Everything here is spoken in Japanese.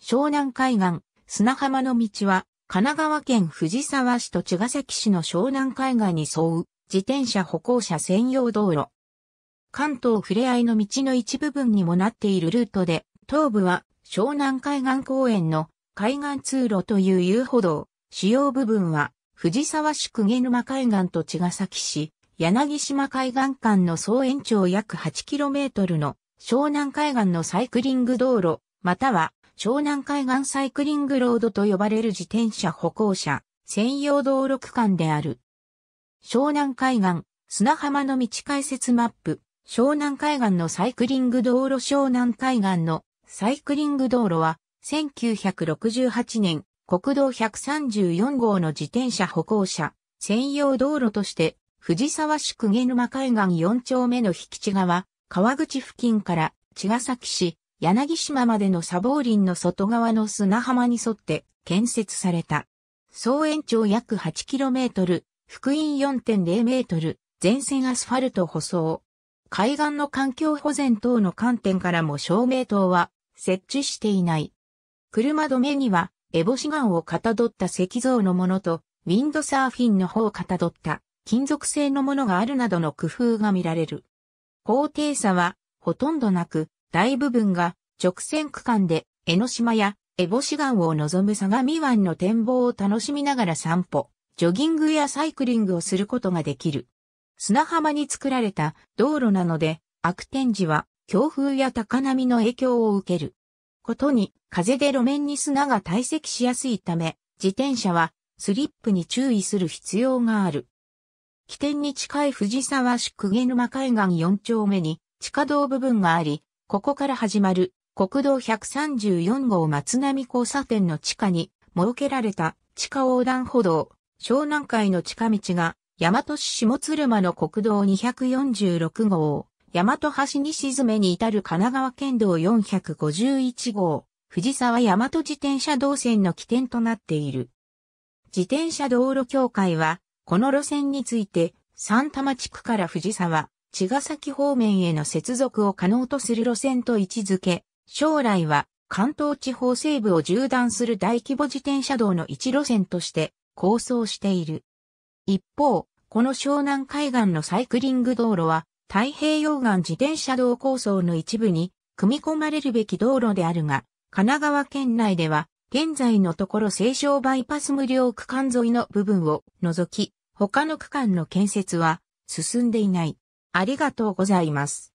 湘南海岸、砂浜の道は、神奈川県藤沢市と茅ヶ崎市の湘南海岸に沿う、自転車歩行者専用道路。関東ふれあいの道の一部分にもなっているルートで、東部は湘南海岸公園の海岸通路という遊歩道、主要部分は藤沢市鵠沼海岸と茅ヶ崎市、柳島海岸間の総延長約 8km の湘南海岸のサイクリング道路、または湘南海岸サイクリングロードと呼ばれる自転車歩行者専用道路区間である。湘南海岸、砂浜の道解説マップ、湘南海岸のサイクリング道路湘南海岸のサイクリング道路は、1968年、国道134号の自転車歩行者、専用道路として、藤沢市久毛沼海岸4丁目の引地川、川口付近から、茅ヶ崎市、柳島までの砂防林の外側の砂浜に沿って建設された。総延長約 8km、福音 4.0m、全線アスファルト舗装。海岸の環境保全等の観点からも照明灯は設置していない。車止めには、エボシガンをかたどった石像のものと、ウィンドサーフィンの方をかたどった金属製のものがあるなどの工夫が見られる。高低差はほとんどなく、大部分が直線区間で江ノ島や江星岩を望む相模湾の展望を楽しみながら散歩、ジョギングやサイクリングをすることができる。砂浜に作られた道路なので、悪天時は強風や高波の影響を受ける。ことに、風で路面に砂が堆積しやすいため、自転車はスリップに注意する必要がある。起点に近い藤沢市毛沼海岸4丁目に地下道部分があり、ここから始まる国道134号松並交差点の地下に設けられた地下横断歩道、湘南海の近道が、大和市下鶴間の国道246号、大和橋に沈めに至る神奈川県道451号、藤沢大和自転車道線の起点となっている。自転車道路協会は、この路線について、三多摩地区から藤沢、茅ヶ崎方面への接続を可能とする路線と位置づけ、将来は関東地方西部を縦断する大規模自転車道の一路線として構想している。一方、この湘南海岸のサイクリング道路は太平洋岸自転車道構想の一部に組み込まれるべき道路であるが、神奈川県内では現在のところ清湘バイパス無料区間沿いの部分を除き、他の区間の建設は進んでいない。ありがとうございます。